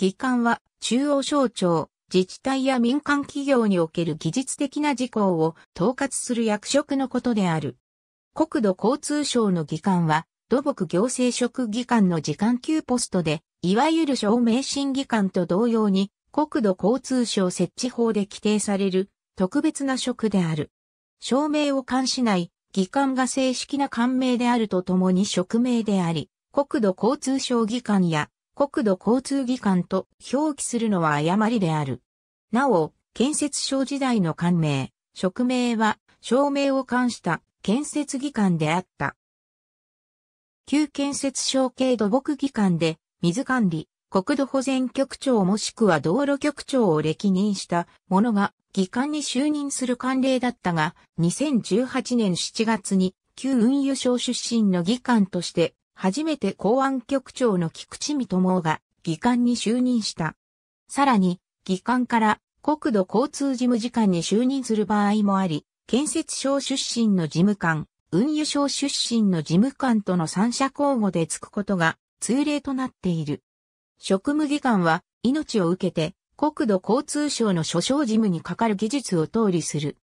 技官は中央省庁、自治体や民間企業における技術的な事項を統括する役職のことである。国土交通省の技官は土木行政職技官の時間級ポストで、いわゆる証明審議官と同様に国土交通省設置法で規定される特別な職である。証明を監視ない議官が正式な官名であるとともに職名であり、国土交通省議官や国土交通技官と表記するのは誤りである。なお、建設省時代の官名、職名は、証明を冠した建設技官であった。旧建設省系土木技官で、水管理、国土保全局長もしくは道路局長を歴任した者が技官に就任する慣例だったが、2018年7月に旧運輸省出身の議官として初めて公安局長の菊池美智が議官に就任した。さらに、議官から国土交通事務次官に就任する場合もあり、建設省出身の事務官、運輸省出身の事務官との三者交互でつくことが通例となっている。職務議官は命を受けて国土交通省の所掌事務に係る技術を通りする。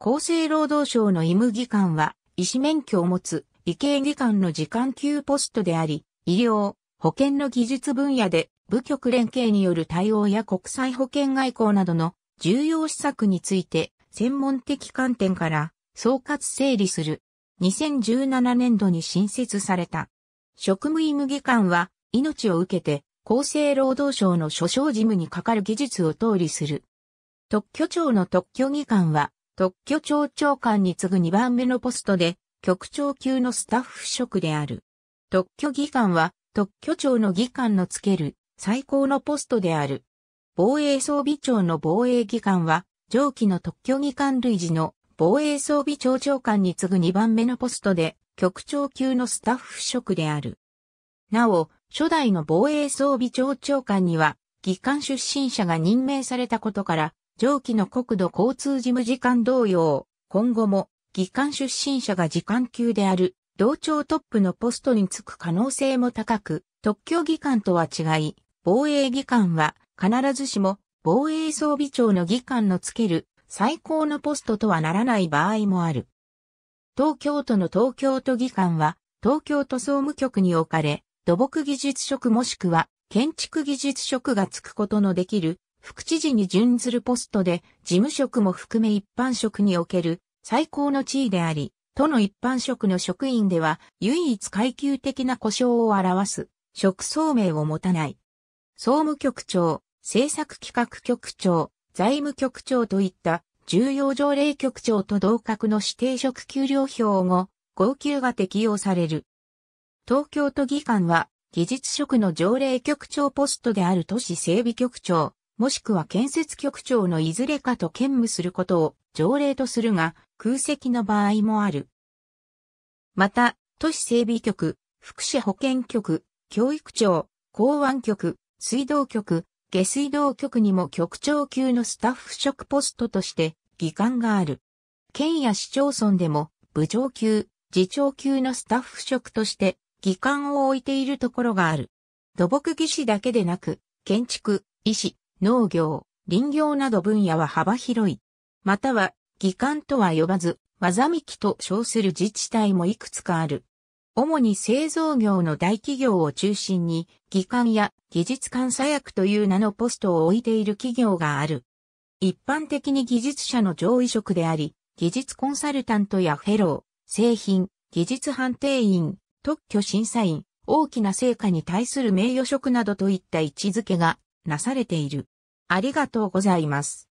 厚生労働省の医務議官は医師免許を持つ医系技官の時間級ポストであり、医療、保健の技術分野で部局連携による対応や国際保健外交などの重要施策について専門的観点から総括整理する。2017年度に新設された。職務医務技官は命を受けて厚生労働省の所掌事務に係る技術を通りする。特許庁の特許技官は特許庁長官に次ぐ2番目のポストで局長級のスタッフ職である。特許技官は特許庁の技官のつける最高のポストである。防衛装備庁の防衛技官は上記の特許技官類似の防衛装備庁長官に次ぐ2番目のポストで局長級のスタッフ職である。なお、初代の防衛装備庁長官には、議官出身者が任命されたことから、上記の国土交通事務次官同様、今後も議官出身者が時間級である、同庁トップのポストに就く可能性も高く、特許技官とは違い、防衛技官は必ずしも防衛装備庁の技官のつける最高のポストとはならない場合もある。東京都の東京都議官は、東京都総務局に置かれ、土木技術職もしくは建築技術職がつくことのできる、副知事に準ずるポストで、事務職も含め一般職における最高の地位であり、都の一般職の職員では唯一階級的な故障を表す職総名を持たない。総務局長、政策企画局長、財務局長といった重要条例局長と同格の指定職給料表を号泣が適用される。東京都議官は技術職の条例局長ポストである都市整備局長、もしくは建設局長のいずれかと兼務することを条例とするが、空席の場合もある。また、都市整備局、福祉保健局、教育庁、港湾局、水道局、下水道局にも局長級のスタッフ職ポストとして議官がある。県や市町村でも部長級、次長級のスタッフ職として議官を置いているところがある。土木技師だけでなく、建築、医師、農業、林業など分野は幅広い。または議官とは呼ばず、技みきと称する自治体もいくつかある。主に製造業の大企業を中心に、技官や技術監査役という名のポストを置いている企業がある。一般的に技術者の上位職であり、技術コンサルタントやフェロー、製品、技術判定員、特許審査員、大きな成果に対する名誉職などといった位置づけがなされている。ありがとうございます。